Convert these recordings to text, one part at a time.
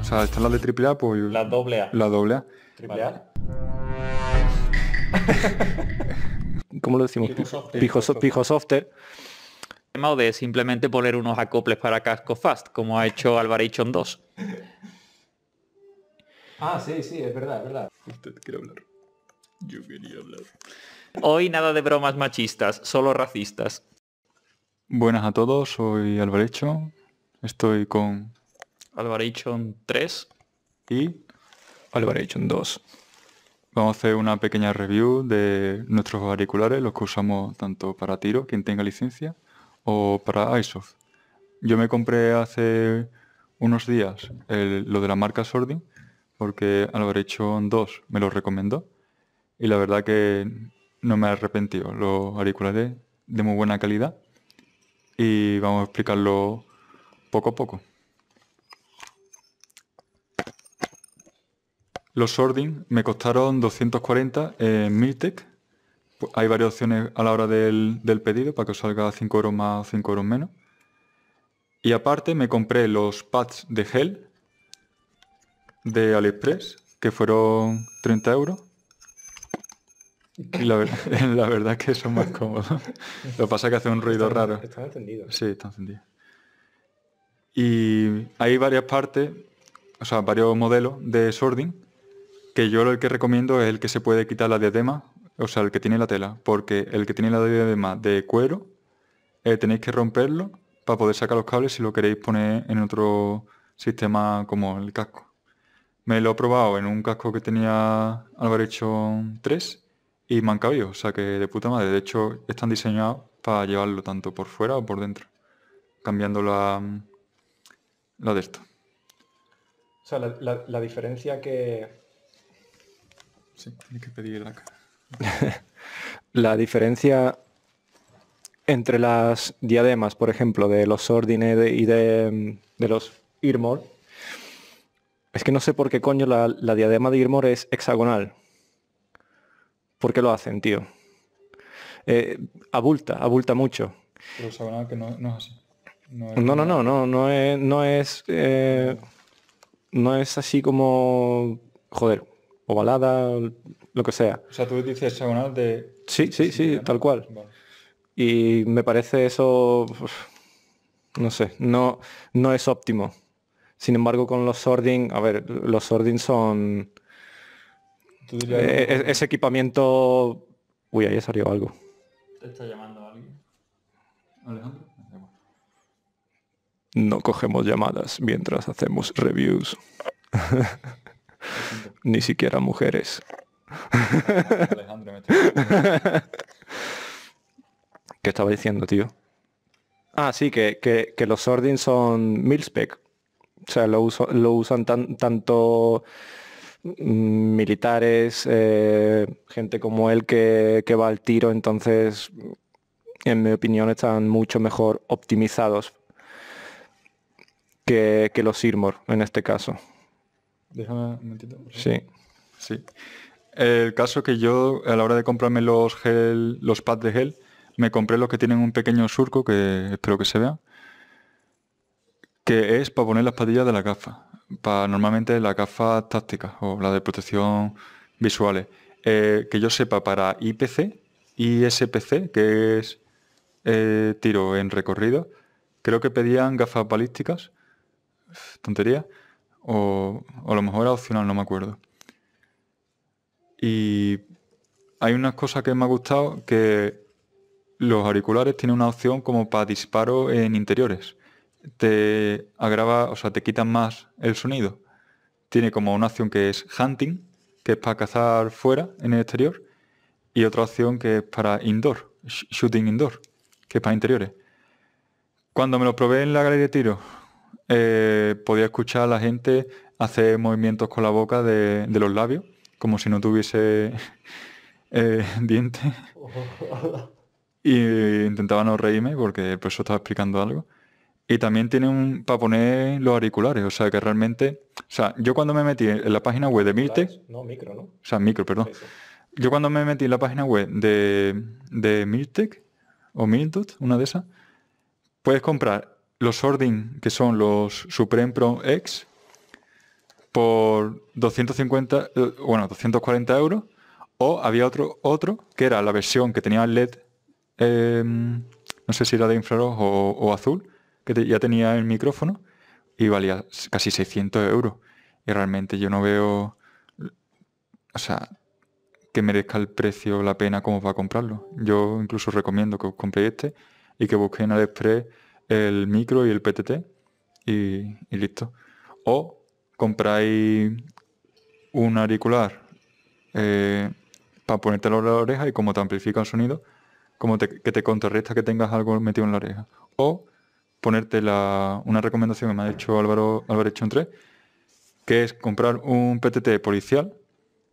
O sea, están la de AAA, pues... La doble A. La doble A. Triple A. ¿Cómo lo decimos? Pijo Softer. O de simplemente poner unos acoples para casco fast, como ha hecho Alvarichon 2. Ah, sí, sí, es verdad, es verdad. Usted quiere hablar. Yo quería hablar. Hoy nada de bromas machistas, solo racistas. Buenas a todos, soy Alvarechon. Estoy con Alvarichon 3 y Alvarichon 2. Vamos a hacer una pequeña review de nuestros auriculares, los que usamos tanto para tiro, quien tenga licencia, o para iSoft. Yo me compré hace unos días lo de la marca Sordin, porque Alvarichon 2 me lo recomendó, y la verdad que no me he arrepentido. Los auriculares de muy buena calidad, y vamos a explicarlo poco a poco. Los sorting me costaron 240 en Miltec. Pues hay varias opciones a la hora del, pedido para que salga 5 euros más o 5 euros menos. Y aparte me compré los pads de gel de AliExpress, que fueron 30 euros. Y la, verdad es que son más cómodos. Lo que pasa es que hace un ruido raro. Están encendidos. Sí, están encendidos. Y hay varias partes, o sea, varios modelos de sorting que yo lo que recomiendo es el que se puede quitar la diadema, o sea, el que tiene la tela, porque el que tiene la diadema de cuero, eh, tenéis que romperlo para poder sacar los cables si lo queréis poner en otro sistema como el casco. Me lo he probado en un casco que tenía Alvarecho 3 y me han cabido, o sea que de puta madre. De hecho, están diseñados para llevarlo tanto por fuera o por dentro, cambiando la, la de esto. O sea, la diferencia que, la diferencia entre las diademas, por ejemplo, de los órdenes y mm, de, los Irmor, es que no sé por qué coño la, diadema de Irmor es hexagonal. ¿Por qué lo hacen, tío? Eh, abulta, abulta mucho. que no, no No, no, no, no, es, no eh, es, no es así como, joder, ovalada, lo que sea. O sea, tú dices hexagonal de... Sí, sí, sí, tal cual. Y me parece eso, no sé, no, no es óptimo. Sin embargo, con los sordings, a ver, los sordings son... Eh, Ese equipamiento... Uy, ahí salió algo. ¿Te está llamando alguien? Alejandro. No cogemos llamadas mientras hacemos reviews. Ni siquiera mujeres. ¿Qué estaba diciendo, tío? Ah, sí, que, que, los ordins son milspec. O sea, lo, uso, lo usan tanto mm, militares, eh, gente como él que, va al tiro, entonces, en mi opinión, están mucho mejor optimizados que, que los Sirmor en este caso. Déjame un Sí, sí. El caso que yo, a la hora de comprarme los gel, los pads de gel, me compré los que tienen un pequeño surco, que espero que se vea, que es para poner las patillas de la gafa. Para normalmente la gafa táctica o la de protección visuales. Eh, que yo sepa para IPC, y SPC que es eh, tiro en recorrido, creo que pedían gafas balísticas, tontería, o, a lo mejor era opcional, no me acuerdo. Y hay unas cosas que me ha gustado que los auriculares tienen una opción como para disparo en interiores. Te agrava, o sea, te quitan más el sonido. Tiene como una opción que es hunting, que es para cazar fuera, en el exterior, y otra opción que es para indoor, shooting indoor, que es para interiores. Cuando me lo probé en la galería de tiro, eh, podía escuchar a la gente hacer movimientos con la boca de, los labios, como si no tuviese eh, dientes. y intentaba no reírme porque el pues, profesor estaba explicando algo. Y también tiene un para poner los auriculares, o sea que realmente, o sea, yo cuando me metí en la página web de Miltec... no micro, ¿no? O sea, micro, perdón. Yo cuando me metí en la página web de, de o Miltot una de esas, puedes comprar los Ordin, que son los Supreme Pro X, por 250, eh, bueno, 240 euros. O había otro, otro que era la versión que tenía LED, em, no sé si era de infrarrojo o, azul, que ya tenía el micrófono y valía casi 600 euros. Y realmente yo no veo, o sea, que merezca el precio la pena como para comprarlo. Yo incluso recomiendo que os compréis este y que busquéis en AliExpress el micro y el PTT y, listo. O compráis un auricular eh, para ponértelo en la oreja y como te amplifica el sonido, como que te contrarresta que tengas algo metido en la oreja. O ponerte la, una recomendación que me ha hecho Álvaro, Álvarez Chontré, que es comprar un PTT policial,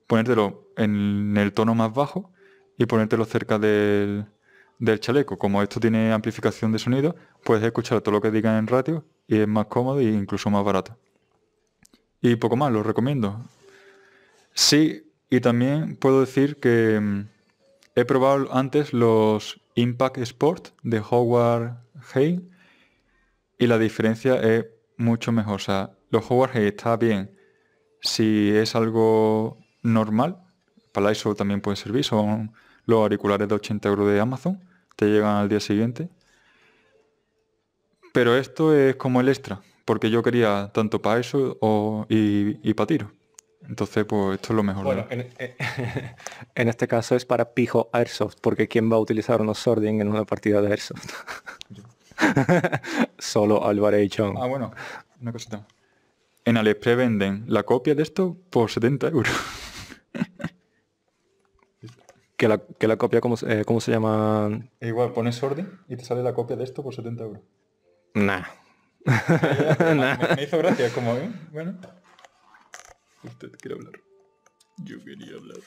ponértelo en el tono más bajo y ponértelo cerca del, del chaleco. Como esto tiene amplificación de sonido, puedes escuchar todo lo que digan en ratio y es más cómodo e incluso más barato. Y poco más, lo recomiendo. Sí, y también puedo decir que mm, he probado antes los Impact Sport de Howard Hay y la diferencia es mucho mejor. O sea, los Howard Hay está bien si es algo normal. Para la ISO también puede servir, son los auriculares de 80 euros de Amazon te llegan al día siguiente. Pero esto es como el extra, porque yo quería tanto para eso y, para tiro. Entonces, pues esto es lo mejor. Bueno, eh, en, este caso es para pijo Airsoft, porque ¿quién va a utilizar unos Sordin en una partida de Airsoft? Solo Álvarez y John. Ah, bueno, una cosita. En Aliexpress venden la copia de esto por 70 euros que la, copia, ¿cómo, eh, ¿cómo se llama? E igual, pones orden y te sale la copia de esto por 70 euros. Nah. Me, hizo gracia, como, ¿eh? Bueno. Usted quiere hablar. Yo quería hablar.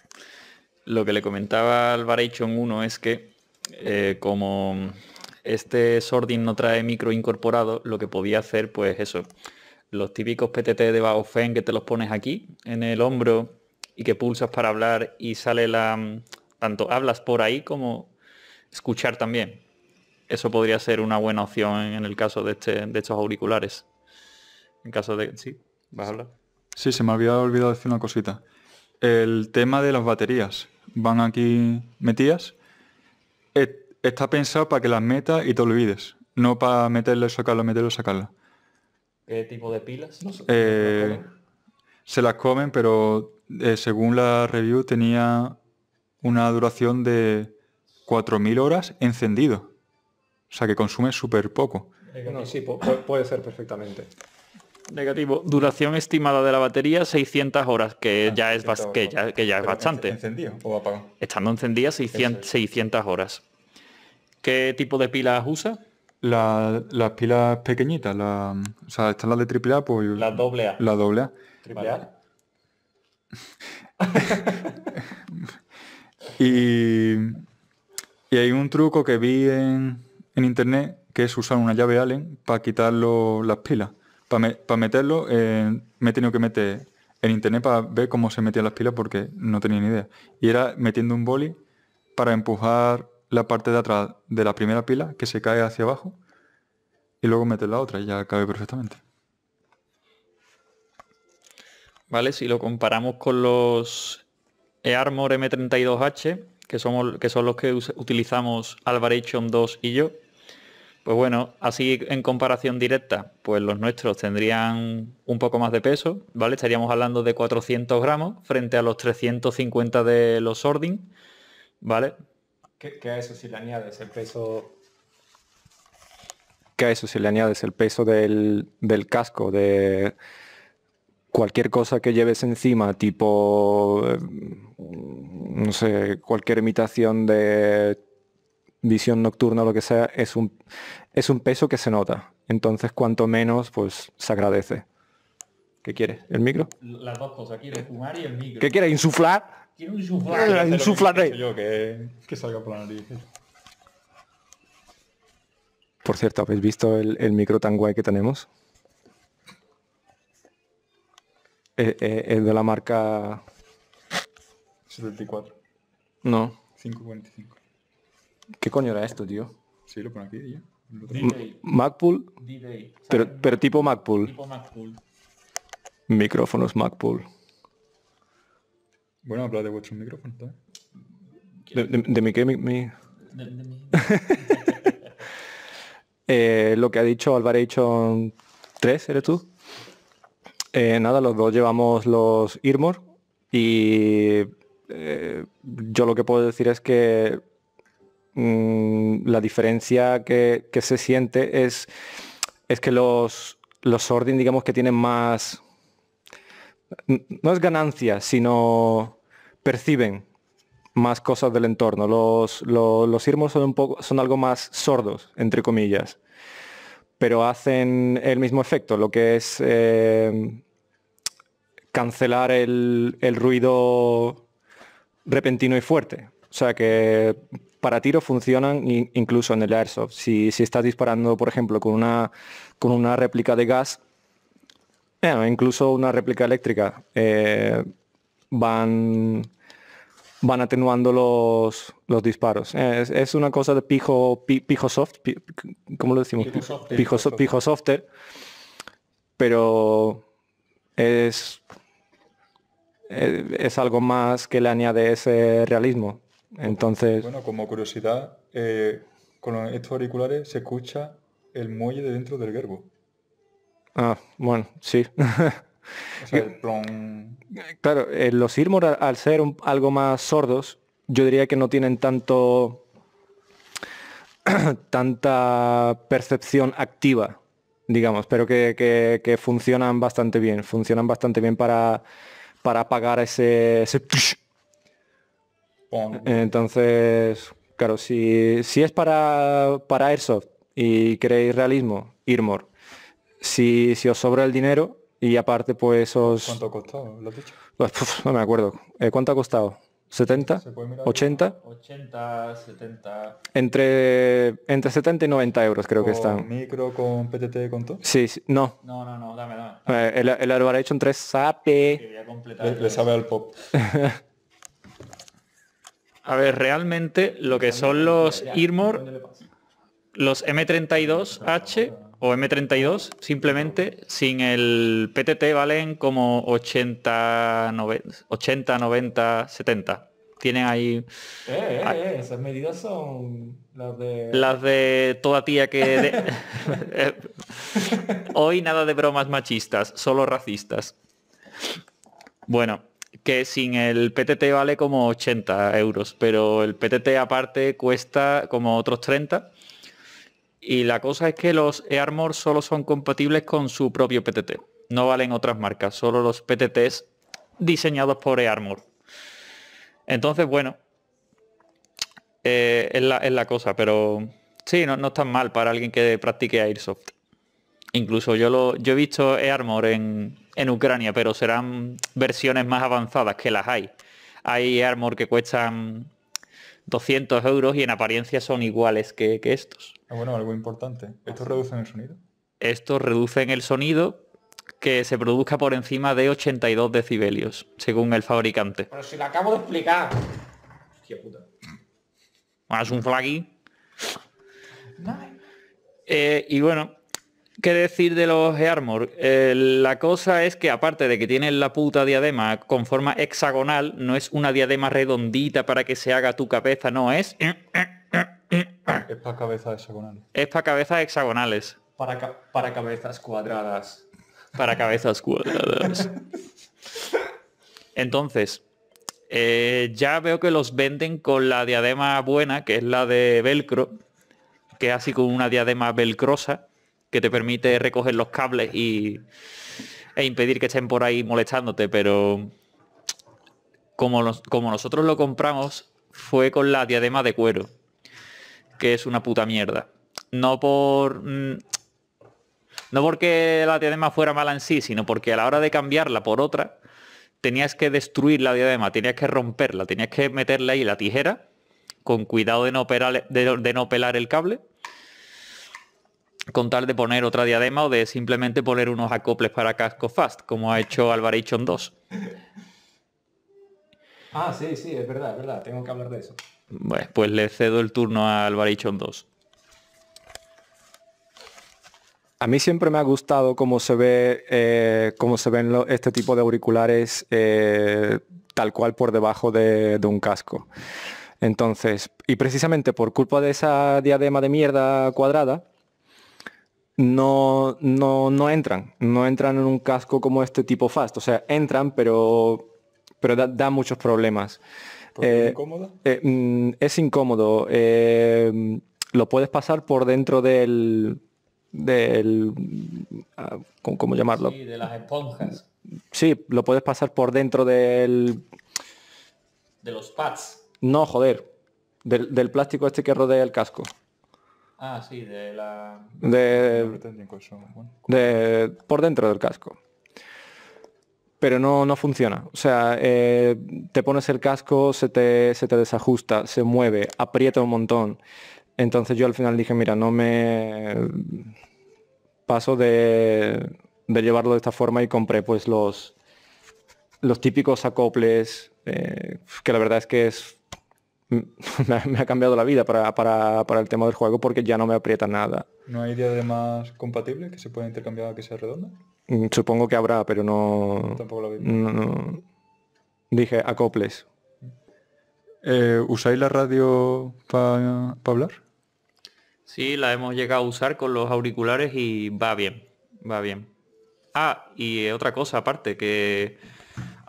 Lo que le comentaba al en 1 es que eh, como este Sordin no trae micro incorporado, lo que podía hacer, pues eso, los típicos PTT de Baofeng que te los pones aquí, en el hombro, y que pulsas para hablar y sale la, tanto hablas por ahí como escuchar también. Eso podría ser una buena opción en el caso de, este, estos auriculares. En caso de... Sí, vas a hablar. Sí, se me había olvidado decir una cosita. El tema de las baterías. Van aquí metidas. E, está pensado para que las metas y te olvides. No para meterle, sacarlo, meterlo, sacarla. ¿Qué tipo de pilas? Eh, se las comen, pero eh, según la review tenía una duración de 4.000 horas encendido. O sea que consume súper poco. No, sí, puede ser perfectamente. Negativo. Duración estimada de la batería 600 horas, ah, que ya es que ya, es bastante. ¿Encendido o apagado? Estando encendida 600, 600 horas. ¿Qué tipo de pilas usa? las pilas pequeñitas, la, o sea, están las de triple A, pues... La doble A. La doble A. ¿Triple A? Y, hay un truco que vi en, internet que es usar una llave Allen para quitar las pilas. Para meterlo eh, me he tenido que meter en internet para ver cómo se metían las pilas porque no tenía ni idea. Y era metiendo un boli para empujar la parte de atrás de la primera pila que se cae hacia abajo y luego meter la otra y ya cabe perfectamente. Vale, si lo comparamos con los Earmor armor m M32H, que, somos, que son los que utilizamos Alvaration 2 y yo. Pues bueno, así en comparación directa, pues los nuestros tendrían un poco más de peso, ¿vale? Estaríamos hablando de 400 gramos frente a los 350 de los Ordin, ¿vale? ¿Qué eso si le añades el peso... ¿Qué eso si le añades el peso del casco de cualquier cosa que lleves encima, tipo, eh, no sé, cualquier imitación de visión nocturna o lo que sea, es un, es un peso que se nota. Entonces, cuanto menos, pues se agradece. ¿Qué quieres? ¿El micro? Las dos cosas, quiero fumar y el micro. ¿Qué quieres? ¿Insuflar? Quiero insuflar. Eh, que salga por Por cierto, ¿habéis visto el, el micro tan guay que tenemos? Eh, eh, es, de la marca... 74. No. 545. ¿Qué coño era esto, tío? Sí, lo pone aquí ya. Macpool. Pero, pero tipo Macpool. Tipo Macpool. Micrófonos Macpool. Bueno, habla de vuestro micrófono ¿eh? De, de, mi qué, mi... De, eh, lo que ha dicho hecho 3, ¿eres tú? Eh, nada, los dos llevamos los Irmor y eh, yo lo que puedo decir es que mm, la diferencia que, se siente es, es que los, los digamos que tienen más, no es ganancia, sino perciben más cosas del entorno. Los, los, los irmos son, un poco, son algo más sordos, entre comillas pero hacen el mismo efecto, lo que es eh, cancelar el, ruido repentino y fuerte. O sea que para tiro funcionan incluso en el airsoft. Si, estás disparando, por ejemplo, con una, con una réplica de gas, eh, incluso una réplica eléctrica, eh, van, van atenuando los, los disparos. Eh, es, una cosa de pijo, pijo soft, ¿cómo lo decimos? Pijo, soft, pijo, pero es, eh, es, algo más que le añade ese realismo. Entonces... Bueno, como curiosidad, eh, con estos auriculares se escucha el muelle de dentro del gerbo. Ah, bueno, sí. Claro, eh, los Irmor al ser algo más sordos, yo diría que no tienen tanto tanta percepción activa, digamos, pero que, funcionan bastante bien, funcionan bastante bien para, para apagar ese, Entonces, claro, si, si es para, para Airsoft y queréis realismo, Irmor. Si, si os sobra el dinero, y aparte, pues esos. ¿Cuánto ha costado? Pues, no me acuerdo. Eh, ¿Cuánto ha costado? ¿70? ¿80? 80, 70. Entre, entre 70 y 90 euros creo que están. micro, con PTT, con todo? Sí, no. No, no, no, dame, dame. Eh, el, el Arboration 3 sabe... Le, le sabe al pop. A ver, realmente lo que son los Irmor, los M32H o M32 simplemente sin el PTT valen como 80, 90, 80, 90 70. Tienen ahí... Eh, eh, ah. eh, esas medidas son las de... Las de toda tía que... Hoy nada de bromas machistas, solo racistas. Bueno, que sin el PTT vale como 80 euros, pero el PTT aparte cuesta como otros 30 y la cosa es que los E-Armor solo son compatibles con su propio PTT. No valen otras marcas, solo los PTTs diseñados por E-Armor. Entonces, bueno, eh, es, la, cosa, pero sí, no, no es mal para alguien que practique Airsoft. Incluso yo, lo, yo he visto eArmor en, en Ucrania, pero serán versiones más avanzadas que las hay. Hay E-Armor que cuestan 200 euros y en apariencia son iguales que, estos. Ah, bueno, algo importante. ¿Estos reducen el sonido? Estos reducen el sonido que se produzca por encima de 82 decibelios, según el fabricante. Pero si lo acabo de explicar. Hostia puta. Bueno, es un flaggy. Eh, y bueno, ¿Qué decir de los armor eh, la cosa es que aparte de que tienen la puta diadema con forma hexagonal, no es una diadema redondita para que se haga tu cabeza, no, es... Es para cabezas hexagonales. Es para cabezas hexagonales. Para, cabezas cuadradas. Para cabezas cuadradas. Entonces, eh, ya veo que los venden con la diadema buena, que es la de velcro, que es así como una diadema velcrosa que te permite recoger los cables e impedir que estén por ahí molestándote, pero como, como nosotros lo compramos fue con la diadema de cuero, que es una puta mierda. No por... Mm, no porque la diadema fuera mala en sí, sino porque a la hora de cambiarla por otra, tenías que destruir la diadema, tenías que romperla, tenías que meterle ahí la tijera, con cuidado de no, de no pelar el cable, con de poner otra diadema o de simplemente poner unos acoples para casco fast, como ha hecho Alvarichon 2. Ah, sí, sí, es verdad, verdad, tengo que hablar de eso. pues le cedo el turno a Alvarichon 2. A mí siempre me ha gustado cómo se ve eh, cómo se ven este tipo de auriculares eh, tal cual por debajo de un casco. Entonces, y precisamente por culpa de esa diadema de mierda cuadrada, no, no, no entran, no entran en un casco como este tipo fast, o sea, entran, pero, pero da, muchos problemas. Eh, eh, mm, ¿Es incómodo? es eh, incómodo. lo puedes pasar por dentro del... del ah, ¿cómo, llamarlo? Sí, de las esponjas. Sí, lo puedes pasar por dentro del... De los pads. No, joder. del plástico este que rodea el casco. Ah, sí, de la... De, por dentro del casco. Pero no, no funciona. O sea, eh, te pones el casco, se te, desajusta, se mueve, aprieta un montón. Entonces yo al final dije, mira, no me paso de, llevarlo de esta forma y compré pues los, los típicos acoples, eh, que la verdad es que es me ha, cambiado la vida para, el tema del juego porque ya no me aprieta nada. ¿No hay más compatibles que se pueda intercambiar a que sea redonda? Mm, supongo que habrá, pero no... Tampoco Dije acoples. Mm. Eh, ¿Usáis la radio para hablar? Sí, la hemos llegado a usar con los auriculares y va bien, va bien. Ah, y otra cosa aparte, que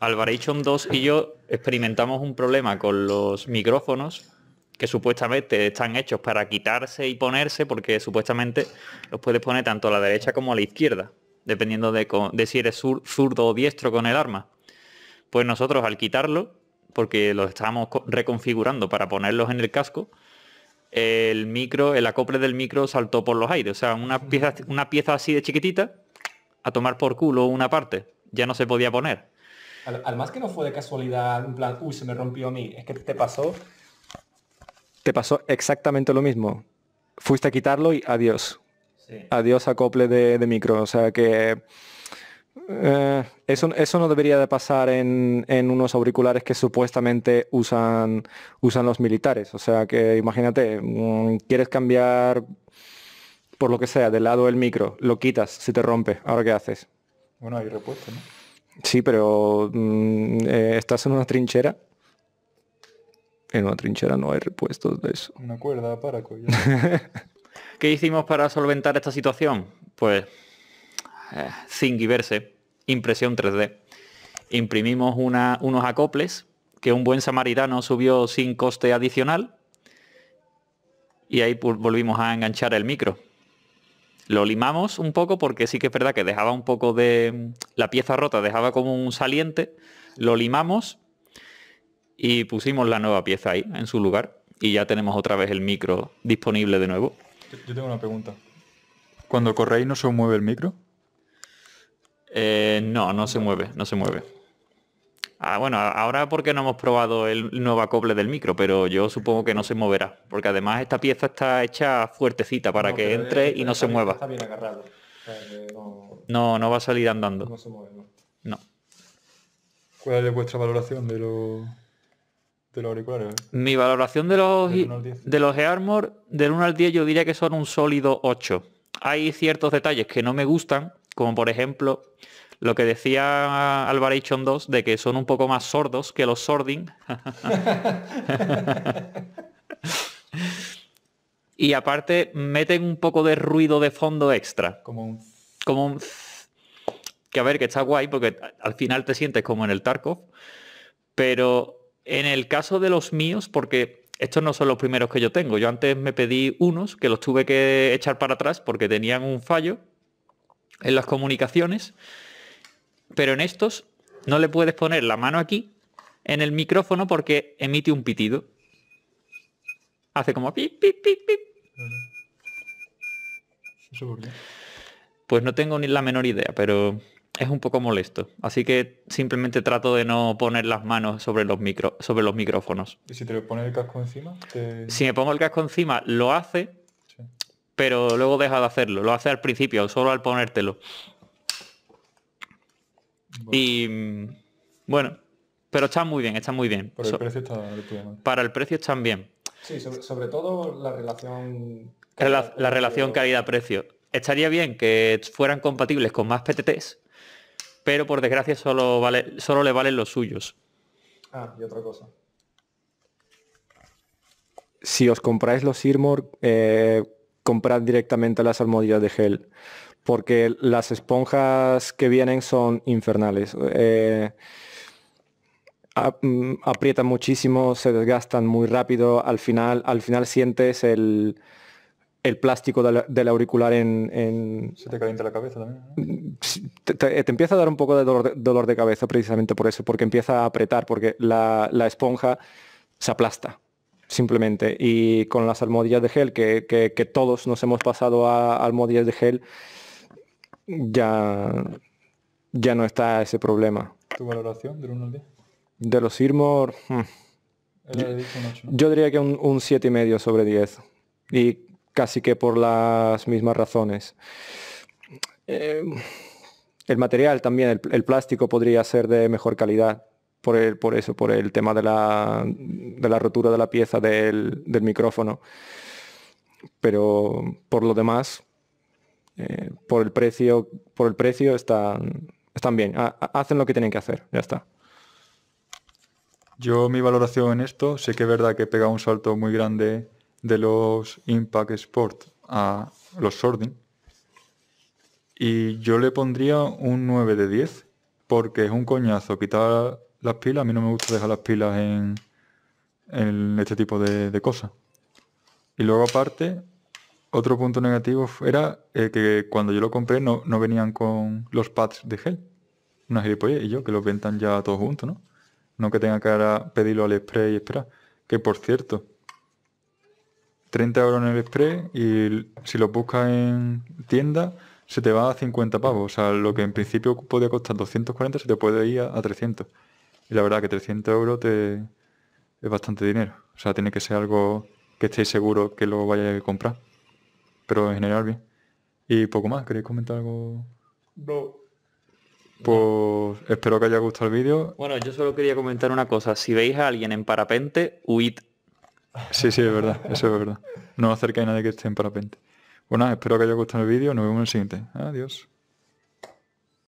Alvaration 2 y yo experimentamos un problema con los micrófonos que supuestamente están hechos para quitarse y ponerse porque supuestamente los puedes poner tanto a la derecha como a la izquierda, dependiendo de, si eres zurdo o diestro con el arma. Pues nosotros al quitarlo, porque los estábamos reconfigurando para ponerlos en el casco, el micro, el acople del micro saltó por los aires. O sea, una pieza así de chiquitita, a tomar por culo una parte. Ya no se podía poner. Además que no fue de casualidad, en plan, uy, se me rompió a mí. Es que te pasó. Te pasó exactamente lo mismo. Fuiste a quitarlo y adiós. Adiós acople de, de, micro. O sea que. Eh, eso, eso, no debería de pasar en, unos auriculares que supuestamente usan, usan los militares. O sea que imagínate, mm, quieres cambiar por lo que sea, de lado el micro, lo quitas, se te rompe. Ahora qué haces. Bueno, hay repuesto, ¿no? Sí, pero mm, eh, estás en una trinchera. En una trinchera no hay repuestos de eso. Una cuerda para ¿Qué hicimos para solventar esta situación? Pues sin eh, verse. impresión 3D. Imprimimos unos acoples que un buen samaritano subió sin coste adicional y ahí volvimos a enganchar el micro lo limamos un poco porque sí que es verdad que dejaba un poco de... La pieza rota dejaba como un saliente, lo limamos y pusimos la nueva pieza ahí, en su lugar. Y ya tenemos otra vez el micro disponible de nuevo. Yo tengo una pregunta. ¿Cuando corréis no se mueve el micro? Eh, no, no se mueve, no se mueve. Ah, bueno, ahora porque no hemos probado el nuevo acople del micro, pero yo supongo que no se moverá, porque además esta pieza está hecha fuertecita para que entre y no se mueva. Está bien agarrado. no... no... va a salir andando. No se mueve, ¿Cuál es vuestra valoración de, los auriculares? Mi valoración de los, de los E-Armor, del 1 al 10 yo diría que son un sólido 8. Hay ciertos detalles que no me gustan, como por ejemplo lo que decía Alvaration 2 de que son un poco más sordos que los sording. y aparte meten un poco de ruido de fondo extra. Como Como un... Que a ver, que está guay porque al final te sientes como en el Tarkov. Pero en el caso de los míos, porque estos no son los primeros que yo tengo. Yo antes me pedí unos que los tuve que echar para atrás porque tenían un fallo en las comunicaciones pero en estos no le puedes poner la mano aquí en el micrófono porque emite un pitido. Hace como pip, pip, pip, pip. ¿Eso por qué? Pues no tengo ni la menor idea, pero es un poco molesto. Así que simplemente trato de no poner las manos sobre los, sobre los micrófonos. ¿Y si te lo pones el casco encima? Si me pongo el casco encima, lo hace, pero luego deja de hacerlo. Lo hace al principio, solo al ponértelo. Y bueno, pero está muy bien, está muy bien. para el precio están bien. Sí, sobre, todo la relación... La, relación calidad-precio. Estaría bien que fueran compatibles con más PTTs, pero por desgracia solo, vale, solo le valen los suyos. Ah, y otra cosa. Si os compráis los Sirmor, eh, comprad directamente las almohadillas de gel porque las esponjas que vienen son infernales. Eh, mm, aprietan muchísimo, se desgastan muy rápido, al final, al final sientes el, plástico del, auricular en, Se te calienta la cabeza también. Mm, te, empieza a dar un poco de dolor, de cabeza precisamente por eso, porque empieza a apretar, porque la, esponja se aplasta simplemente. Y con las almohadillas de gel, que, que todos nos hemos pasado a almohadillas de gel, ya, ya no está ese problema. ¿Tu valoración del 1 al 10? De los Irmor. Hmm. Yo, diría que un, 7,5 sobre 10. Y casi que por las mismas razones. Eh, el material también, el, plástico podría ser de mejor calidad. Por, eso, por el tema de la, rotura de la pieza del micrófono. Pero por lo demás, eh, por el precio, por el precio están, están bien, hacen lo que tienen que hacer, ya está. Yo mi valoración en esto, sé que es verdad que pega un salto muy grande de los Impact Sport a los Sorting. Y yo le pondría un 9 de 10, porque es un coñazo quitar las pilas. A mí no me gusta dejar las pilas en, este tipo de, de cosas. Y luego aparte, otro punto negativo era eh, que cuando yo lo compré no, no venían con los pads de gel. Una gilipollez y yo, que los ventan ya todos juntos, ¿no? No que tenga que ahora pedirlo al spray y esperar. Que por cierto, 30 euros en el spray y si lo buscas en tienda se te va a 50 pavos. O sea, lo que en principio podía costar 240 se te puede ir a, 300. Y la verdad que 300 euros te... es bastante dinero. O sea, tiene que ser algo que estéis seguros que lo vayáis a comprar pero en general bien. Y poco más, ¿queréis comentar algo? No. Pues espero que haya gustado el vídeo. Bueno, yo solo quería comentar una cosa. Si veis a alguien en parapente, huid. Sí, sí, es verdad. Eso es verdad. No acerquéis a nadie que esté en parapente. Bueno, espero que haya gustado el vídeo. Nos vemos en el siguiente. Adiós.